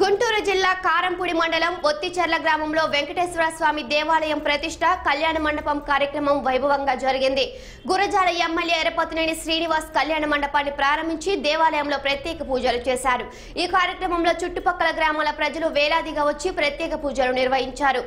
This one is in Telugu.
గుంటూరు జిల్లా కారంపూడి మండలం ఒత్తిచెర్ల గ్రామంలో వెంకటేశ్వర స్వామి దేవాలయం ప్రతిష్ట కళ్యాణ మండపం కార్యక్రమం వైభవంగా జరిగింది గురజాల ఎమ్మెల్యే ఎరపతినేని శ్రీనివాస్ కళ్యాణ మండపాన్ని ప్రారంభించి దేవాలయంలో ప్రత్యేక పూజలు చేశారు ఈ కార్యక్రమంలో చుట్టుపక్కల గ్రామాల ప్రజలు వేలాదిగా వచ్చి ప్రత్యేక పూజలు నిర్వహించారు